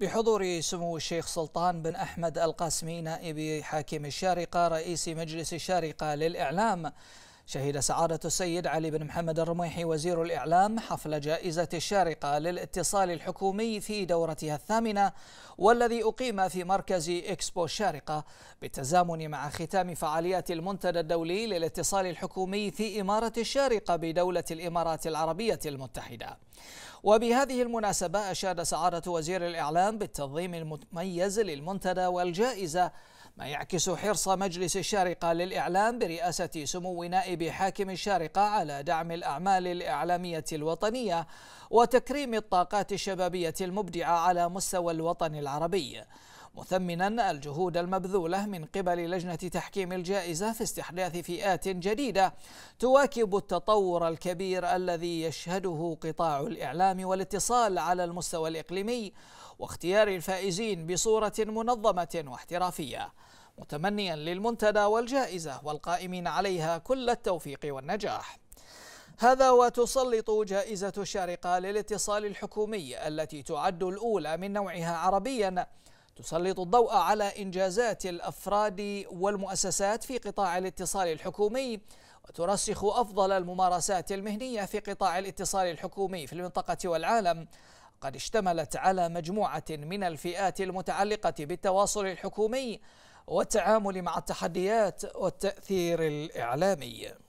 بحضور سمو الشيخ سلطان بن أحمد القاسمي نائب حاكم الشارقة رئيس مجلس الشارقة للإعلام شهد سعادة السيد علي بن محمد الرميحي وزير الإعلام حفل جائزة الشارقة للاتصال الحكومي في دورتها الثامنة والذي أقيم في مركز إكسبو الشارقة بالتزامن مع ختام فعاليات المنتدى الدولي للاتصال الحكومي في إمارة الشارقة بدولة الإمارات العربية المتحدة وبهذه المناسبة أشاد سعادة وزير الإعلام بالتنظيم المتميز للمنتدى والجائزة ما يعكس حرص مجلس الشارقة للإعلام برئاسة سمو نائب حاكم الشارقة على دعم الأعمال الإعلامية الوطنية وتكريم الطاقات الشبابية المبدعة على مستوى الوطن العربي مثمنا الجهود المبذولة من قبل لجنة تحكيم الجائزة في استحداث فئات جديدة تواكب التطور الكبير الذي يشهده قطاع الإعلام والاتصال على المستوى الإقليمي واختيار الفائزين بصورة منظمة واحترافية متمنيا للمنتدى والجائزة والقائمين عليها كل التوفيق والنجاح هذا وتسلط جائزة الشارقة للاتصال الحكومي التي تعد الأولى من نوعها عربياً تسلط الضوء على إنجازات الأفراد والمؤسسات في قطاع الاتصال الحكومي وترسخ أفضل الممارسات المهنية في قطاع الاتصال الحكومي في المنطقة والعالم قد اشتملت على مجموعة من الفئات المتعلقة بالتواصل الحكومي والتعامل مع التحديات والتأثير الإعلامي